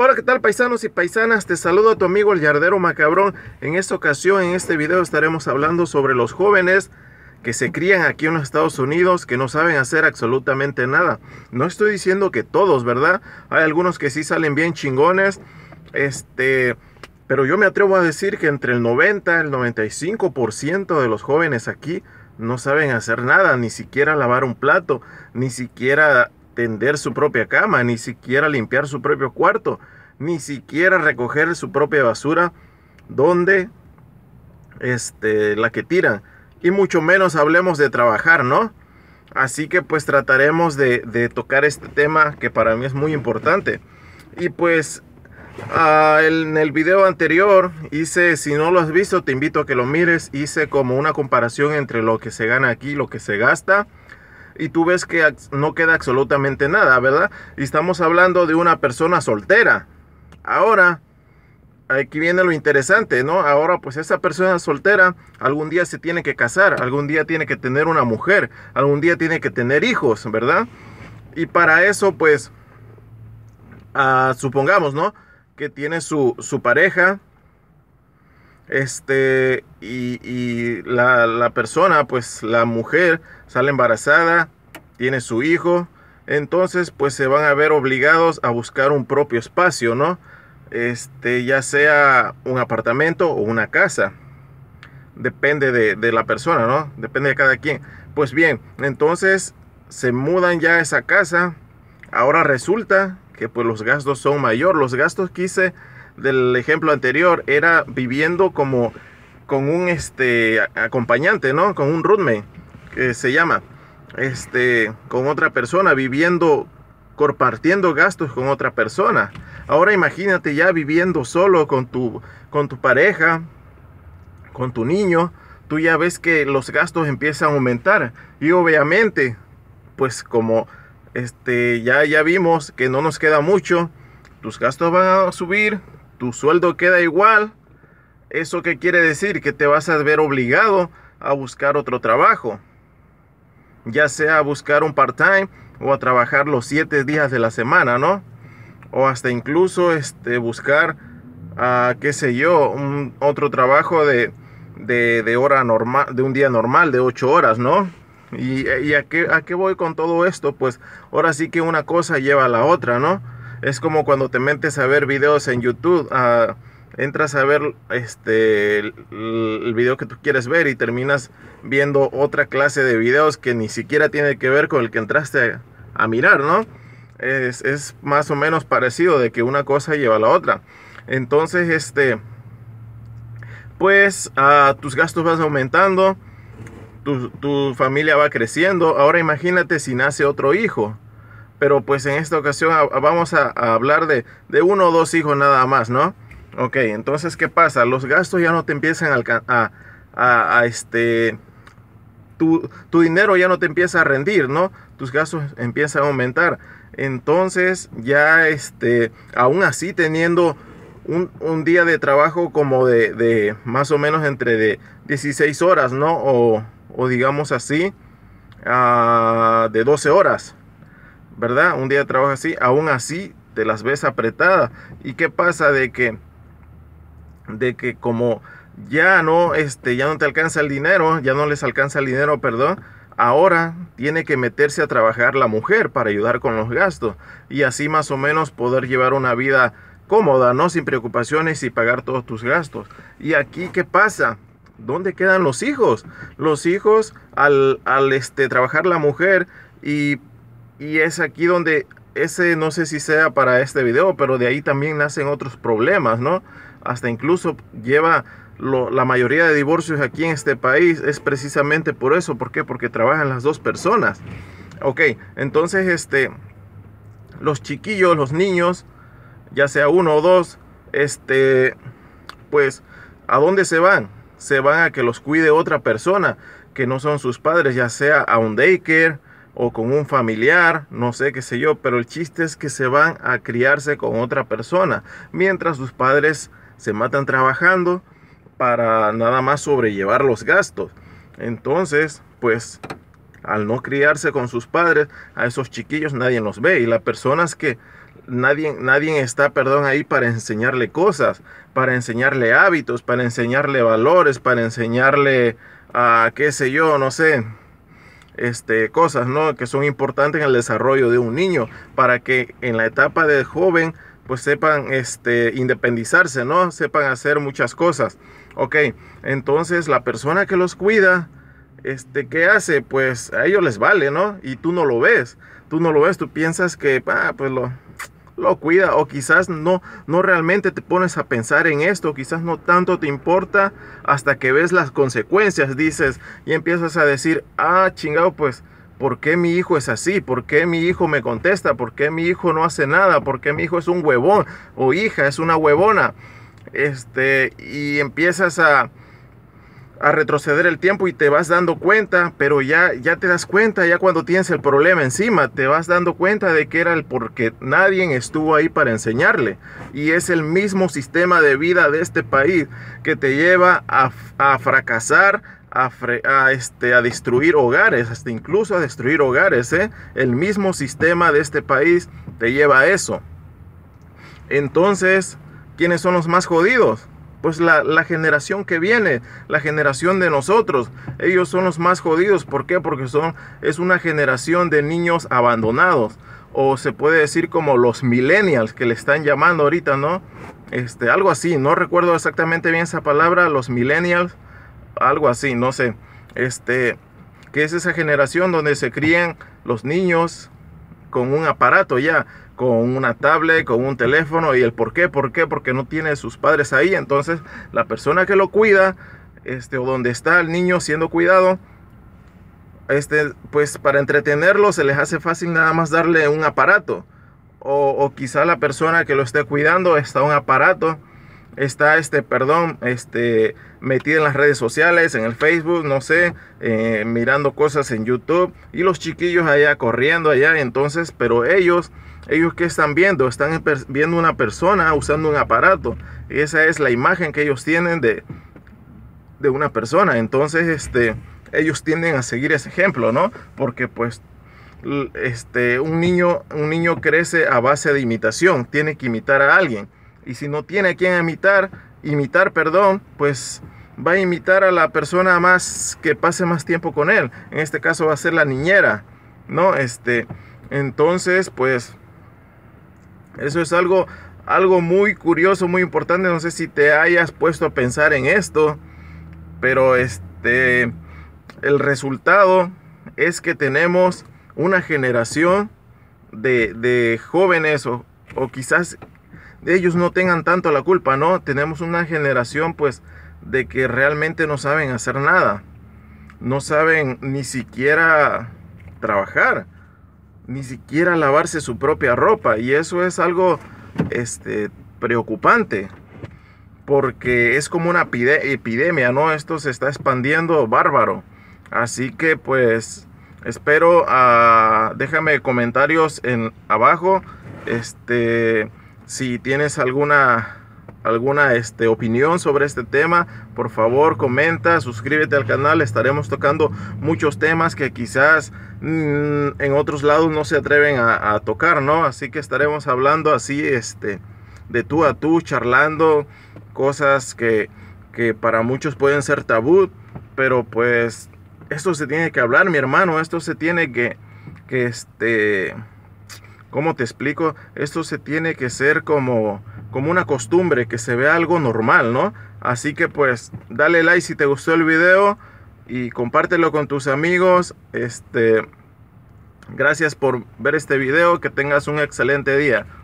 Hola, ¿qué tal paisanos y paisanas? Te saludo a tu amigo el Yardero Macabrón. En esta ocasión, en este video estaremos hablando sobre los jóvenes que se crían aquí en los Estados Unidos que no saben hacer absolutamente nada. No estoy diciendo que todos, ¿verdad? Hay algunos que sí salen bien chingones. Este, pero yo me atrevo a decir que entre el 90 y el 95% de los jóvenes aquí no saben hacer nada, ni siquiera lavar un plato, ni siquiera tender su propia cama, ni siquiera limpiar su propio cuarto, ni siquiera recoger su propia basura donde este, la que tiran. Y mucho menos hablemos de trabajar, ¿no? Así que pues trataremos de, tocar este tema que para mí es muy importante. Y pues ah, en el video anterior hice, si no lo has visto, te invito a que lo mires, hice como una comparación entre lo que se gana aquí y lo que se gasta y tú ves que no queda absolutamente nada, ¿verdad? Y estamos hablando de una persona soltera. Ahora, aquí viene lo interesante, ¿no? Ahora, pues esa persona soltera algún día se tiene que casar, algún día tiene que tener una mujer, algún día tiene que tener hijos, ¿verdad? Y para eso, pues, ah, supongamos, ¿no? Que tiene su, pareja, este, y, la, persona, pues la mujer sale embarazada tiene su hijo, entonces pues se van a ver obligados a buscar un propio espacio, ¿no? Este, ya sea un apartamento o una casa. Depende de, la persona, ¿no? Depende de cada quien. Pues bien, entonces se mudan ya a esa casa. Ahora resulta que pues los gastos son mayor. Los gastos que hice del ejemplo anterior era viviendo como con un este acompañante, ¿no? Con un roommate que se llama este, con otra persona, viviendo, compartiendo gastos con otra persona. Ahora imagínate ya viviendo solo con tu, con tu pareja, con tu niño, tú ya ves que los gastos empiezan a aumentar. Y obviamente, pues como este, ya, ya vimos que no nos queda mucho, tus gastos van a subir, tu sueldo queda igual. ¿Eso qué quiere decir? Que te vas a ver obligado a buscar otro trabajo ya sea a buscar un part-time o a trabajar los siete días de la semana, ¿no? O hasta incluso este, buscar, a ah, qué sé yo, un, otro trabajo de, de, hora normal, de un día normal, de ocho horas, ¿no? ¿Y, a, qué, voy con todo esto? Pues ahora sí que una cosa lleva a la otra, ¿no? Es como cuando te metes a ver videos en YouTube. Ah, entras a ver este, el, video que tú quieres ver y terminas viendo otra clase de videos que ni siquiera tiene que ver con el que entraste a, mirar, ¿no? Es, más o menos parecido de que una cosa lleva a la otra. Entonces, este, pues a ah, tus gastos vas aumentando, tu, familia va creciendo. Ahora imagínate si nace otro hijo pero pues en esta ocasión ah, vamos a, hablar de, de, uno o dos hijos nada más, ¿no? Ok, entonces, ¿qué pasa? Los gastos ya no te empiezan a, a, este... Tu, dinero ya no te empieza a rendir, ¿no? Tus gastos empiezan a aumentar. Entonces, ya este, aún así teniendo un, día de trabajo como de, más o menos entre de 16 horas, ¿no? O, digamos así, ah, de 12 horas, ¿verdad? Un día de trabajo así, aún así te las ves apretada. ¿Y qué pasa de que de que como ya no, este, ya no te alcanza el dinero, ya no les alcanza el dinero, perdón, ahora tiene que meterse a trabajar la mujer para ayudar con los gastos y así más o menos poder llevar una vida cómoda, ¿no? Sin preocupaciones y pagar todos tus gastos. ¿Y aquí qué pasa? ¿Dónde quedan los hijos? Los hijos al, este, trabajar la mujer y, y es aquí donde ese no sé si sea para este video, pero de ahí también nacen otros problemas, ¿no? hasta incluso lleva la mayoría de divorcios aquí en este país, es precisamente por eso. ¿Por qué? Porque trabajan las dos personas. Ok, entonces este, los chiquillos, los niños, ya sea uno o dos, este, pues, ¿a dónde se van? Se van a que los cuide otra persona que no son sus padres, ya sea a un daycare o con un familiar, no sé qué sé yo, pero el chiste es que se van a criarse con otra persona, mientras sus padres se matan trabajando para nada más sobrellevar los gastos. Entonces, pues al no criarse con sus padres, a esos chiquillos nadie los ve. Y las personas que nadie, nadie está, perdón, ahí para enseñarle cosas, para enseñarle hábitos, para enseñarle valores, para enseñarle a ah, qué sé yo, no sé. Este, cosas ¿no? que son importantes en el desarrollo de un niño para que en la etapa de joven pues sepan este, independizarse, ¿no? Sepan hacer muchas cosas. Ok, entonces la persona que los cuida, este, ¿qué hace? Pues a ellos les vale, ¿no? Y tú no lo ves, tú no lo ves, tú piensas que, ah, pues lo, lo cuida o quizás no, no realmente te pones a pensar en esto, quizás no tanto te importa hasta que ves las consecuencias, dices, y empiezas a decir, ah, chingado, pues ¿Por qué mi hijo es así? ¿Por qué mi hijo me contesta? ¿Por qué mi hijo no hace nada? ¿Por qué mi hijo es un huevón? O hija, es una huevona. Este, y empiezas a, a retroceder el tiempo y te vas dando cuenta, pero ya, ya te das cuenta, ya cuando tienes el problema encima, te vas dando cuenta de que era el porque nadie estuvo ahí para enseñarle. Y es el mismo sistema de vida de este país que te lleva a, fracasar, a, este, a destruir hogares, hasta incluso a destruir hogares. ¿eh? El mismo sistema de este país te lleva a eso. Entonces, ¿quiénes son los más jodidos? pues la, generación que viene, la generación de nosotros. Ellos son los más jodidos. ¿Por qué? Porque son, es una generación de niños abandonados. O se puede decir como los millennials que le están llamando ahorita, ¿no? Este, algo así, no recuerdo exactamente bien esa palabra, los millennials, algo así, no sé. Este, que es esa generación donde se crían los niños con un aparato ya con una tablet, con un teléfono y el por qué, por qué, porque no tiene sus padres ahí. Entonces la persona que lo cuida, este, o donde está el niño siendo cuidado, este, pues para entretenerlo se les hace fácil nada más darle un aparato. O, quizá la persona que lo esté cuidando está un aparato, está este, perdón, este, metida en las redes sociales, en el Facebook, no sé, eh, mirando cosas en YouTube y los chiquillos allá corriendo allá, entonces, pero ellos ellos que están viendo, están viendo una persona usando un aparato. Y esa es la imagen que ellos tienen de, de una persona. Entonces, este, ellos tienden a seguir ese ejemplo, ¿no? Porque pues este, un, niño, un niño crece a base de imitación, tiene que imitar a alguien. Y si no tiene a quien imitar, imitar, perdón, pues va a imitar a la persona más que pase más tiempo con él. En este caso va a ser la niñera, ¿no? Este, entonces, pues eso es algo, algo muy curioso, muy importante. No sé si te hayas puesto a pensar en esto, pero este, el resultado es que tenemos una generación de, jóvenes o, o quizás ellos no tengan tanto la culpa, ¿no? Tenemos una generación pues de que realmente no saben hacer nada. No saben ni siquiera trabajar ni siquiera lavarse su propia ropa. Y eso es algo este, preocupante, porque es como una epidemia, ¿no? Esto se está expandiendo bárbaro. Así que pues espero, a ah, déjame comentarios en abajo, este, si tienes alguna alguna este, opinión sobre este tema, por favor comenta, suscríbete al canal, estaremos tocando muchos temas que quizás mm, en otros lados no se atreven a, tocar, ¿no? Así que estaremos hablando así, este, de tú a tú, charlando cosas que, que para muchos pueden ser tabú, pero pues esto se tiene que hablar, mi hermano, esto se tiene que, que este, ¿cómo te explico? Esto se tiene que ser como como una costumbre, que se vea algo normal, ¿no? Así que pues dale like si te gustó el video y compártelo con tus amigos. Este, gracias por ver este video, que tengas un excelente día.